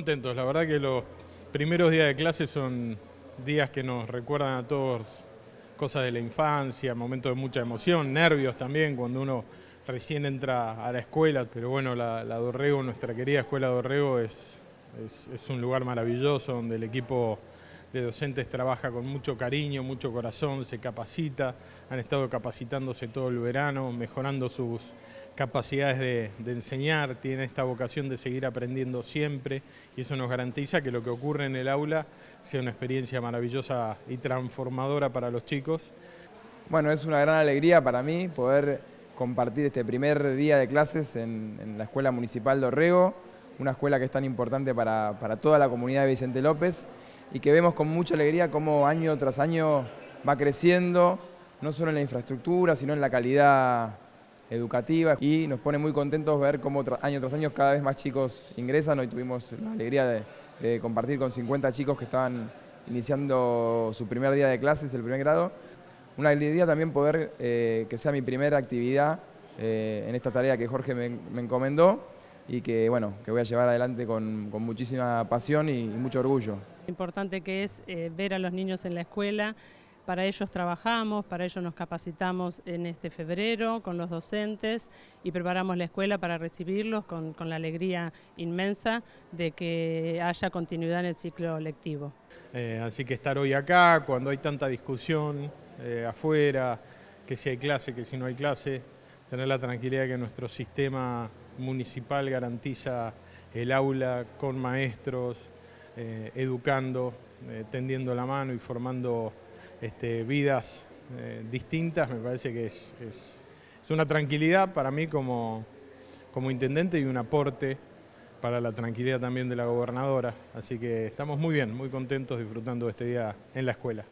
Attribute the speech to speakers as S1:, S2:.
S1: contentos, la verdad que los primeros días de clase son días que nos recuerdan a todos cosas de la infancia, momentos de mucha emoción, nervios también cuando uno recién entra a la escuela, pero bueno, la, Dorrego, nuestra querida escuela Dorrego es, es, es un lugar maravilloso donde el equipo de docentes trabaja con mucho cariño, mucho corazón, se capacita, han estado capacitándose todo el verano, mejorando sus capacidades de, enseñar, tiene esta vocación de seguir aprendiendo siempre y eso nos garantiza que lo que ocurre en el aula sea una experiencia maravillosa y transformadora para los chicos.
S2: Bueno, es una gran
S1: alegría para mí poder compartir este
S2: primer día de clases en, la Escuela Municipal de Orrego, una escuela que es tan importante para, para toda la comunidad de Vicente López y que vemos con mucha alegría cómo año tras año va creciendo, no solo en la infraestructura, sino en la calidad educativa y nos pone muy contentos ver cómo año tras año cada vez más chicos ingresan. Hoy tuvimos la alegría de, compartir con 50 chicos que estaban iniciando su primer día de clases, el primer grado. Una alegría también poder eh, que sea mi primera actividad eh, en esta tarea que Jorge me encomendó y que, bueno, que voy a llevar adelante con, muchísima pasión y, mucho orgullo.
S3: Importante que es eh, ver a los niños en la escuela, para ellos trabajamos, para ellos nos capacitamos en este febrero con los docentes y preparamos la escuela para recibirlos con, la alegría inmensa de que haya continuidad en el ciclo lectivo.
S1: Eh, así que estar hoy acá, cuando hay tanta discusión eh, afuera, que si hay clase, que si no hay clase, tener la tranquilidad que nuestro sistema municipal garantiza el aula con maestros, eh, educando, eh, tendiendo la mano y formando este, vidas eh, distintas, me parece que es, una tranquilidad para mí como, como intendente y un aporte para la tranquilidad también de la gobernadora. Así que estamos muy bien, muy contentos disfrutando de este día en la escuela.